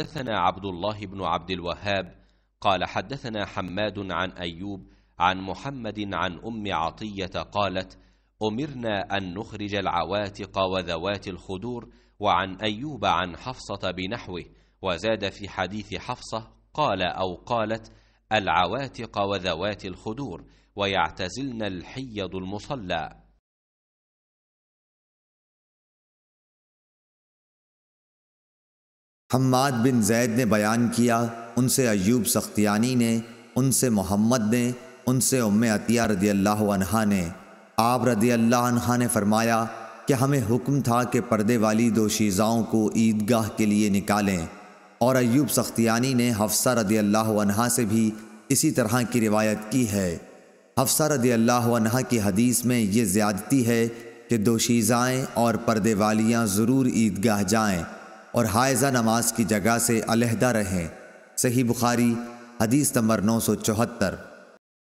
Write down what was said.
حدثنا عبد الله بن عبد الوهاب قال حدثنا حماد عن ايوب عن محمد عن ام عطيه قالت امرنا ان نخرج العواتق وذوات الخدور وعن ايوب عن حفصه بنحوه وزاد في حديث حفصه قال او قالت العواتق وذوات الخدور ويعتزلن الحيض المصلى हम्माद बिन जैद ने बयान किया उनसे अयूब सख्तियानी ने उनसे मोहम्मद ने उनसे उम्म अतिया रदी अल्लाह ने आप रदी अल्लाह ने फरमाया कि हमें हुक्म था कि पर्दे वाली दो शीज़ाओं को ईदगाह के लिए निकालें और अयूब सख्तियानी ने हफ्सा रदी अल्लाह से भी इसी तरह की रिवायत की है हफ्सा रदी अल्लाह की हदीस में ये ज़्यादती है कि दो शीज़ाएँ और पर्दे वालियाँ ज़रूर ईदगाह जाएँ और हायजा नमाज की जगह से अलहदा रहें सही बुखारी हदीस नंबर नौ सौ चौहत्तर